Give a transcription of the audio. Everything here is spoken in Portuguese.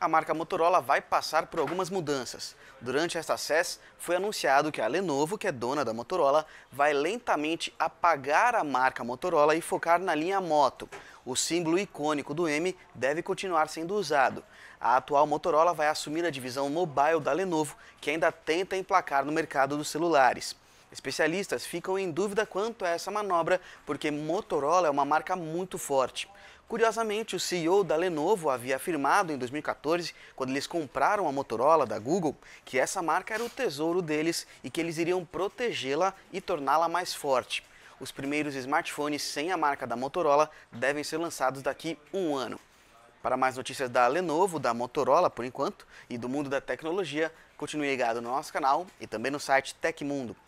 a marca Motorola vai passar por algumas mudanças. Durante esta SES, foi anunciado que a Lenovo, que é dona da Motorola, vai lentamente apagar a marca Motorola e focar na linha Moto. O símbolo icônico do M deve continuar sendo usado. A atual Motorola vai assumir a divisão mobile da Lenovo, que ainda tenta emplacar no mercado dos celulares. Especialistas ficam em dúvida quanto a essa manobra porque Motorola é uma marca muito forte. Curiosamente, o CEO da Lenovo havia afirmado em 2014, quando eles compraram a Motorola da Google, que essa marca era o tesouro deles e que eles iriam protegê-la e torná-la mais forte. Os primeiros smartphones sem a marca da Motorola devem ser lançados daqui um ano. Para mais notícias da Lenovo, da Motorola por enquanto e do mundo da tecnologia, continue ligado no nosso canal e também no site Tecmundo.